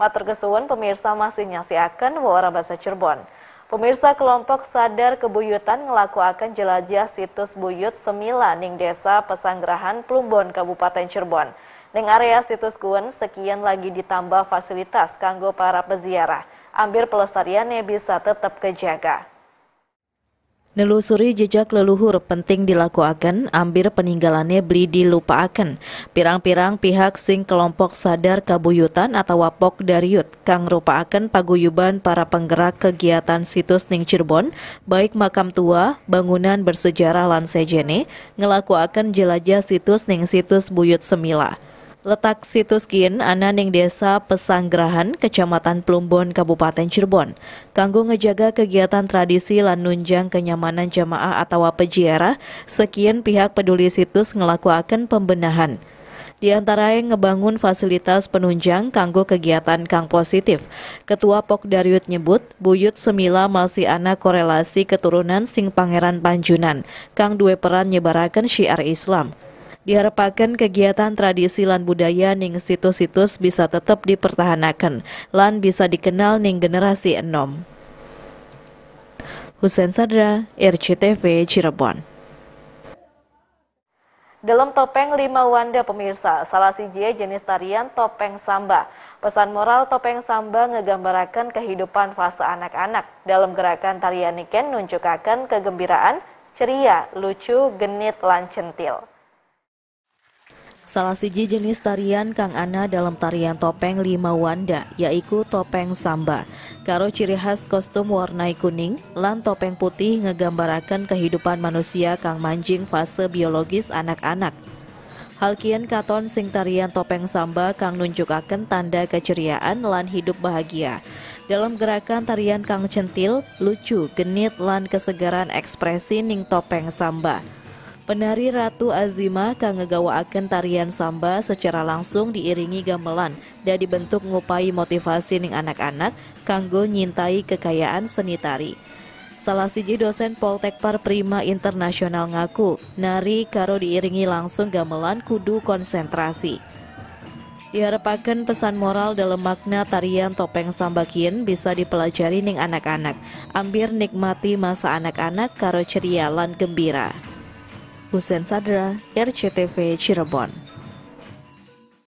Matur kesuwun pemirsa masih nyasiakan wawara bahasa Cirebon. Pemirsa kelompok sadar kebuyutan ngelakuakan jelajah situs buyut semila ning desa Pesanggerahan Plumbon Kabupaten Cirebon. Ning area situs kuen sekian lagi ditambah fasilitas kanggo para peziarah. Ambil pelestariannya bisa tetap kejaga. Nelusuri jejak leluhur penting dilakukan ambil peninggalannya beli dilupaakan. Pirang-pirang pihak sing kelompok sadar kabuyutan atau wapok dariut kang rupakan paguyuban para penggerak kegiatan situs Ning Cirebon, baik makam tua, bangunan bersejarah lan sejene, ngelakuakan jelajah situs Ning situs Buyut Semila. Letak situs Gin Anan yang desa Pesanggrahan, Kecamatan Plumbon, Kabupaten Cirebon. Kanggo ngejaga kegiatan tradisi lan nunjang kenyamanan jamaah atau peziarah, sekian pihak peduli situs ngelakuaken pembenahan. Di antara yang ngebangun fasilitas penunjang kanggo kegiatan kang positif. Ketua Pokdaryut nyebut, Buyut Semila masih anak korelasi keturunan sing pangeran Panjunan, kang duwe peran nyebarakan syiar Islam. Diharapkan kegiatan tradisi lan budaya ning situs-situs bisa tetap dipertahanakan lan bisa dikenal ning generasi enom. Husen Sadra, RCTV Cirebon. Dalam topeng lima wanda pemirsa, salah siji jenis tarian topeng samba. Pesan moral topeng samba ngegambarakan kehidupan fase anak-anak. Dalam gerakan tarian niken nunjukakan kegembiraan, ceria, lucu, genit, lan centil. Salah siji jenis tarian kang ana dalam tarian topeng lima wanda, yaitu topeng samba. Karo ciri khas kostum warnai kuning, lan topeng putih ngegambarakan kehidupan manusia kang manjing fase biologis anak-anak. Hal kian katon sing tarian topeng samba kang akan tanda keceriaan lan hidup bahagia. Dalam gerakan tarian kang centil, lucu, genit lan kesegaran ekspresi ning topeng samba. Penari Ratu Azima ngegawaaken tarian samba secara langsung diiringi gamelan dan dibentuk ngupai motivasi ning anak-anak kanggo nyintai kekayaan seni tari. Salah siji dosen Poltekpar Prima Internasional ngaku, nari karo diiringi langsung gamelan kudu konsentrasi. Diharapkan pesan moral dalam makna tarian topeng sambakin bisa dipelajari ning anak-anak. ambil nikmati masa anak-anak karo ceria lan gembira. Husen Sadra, RCTV Cirebon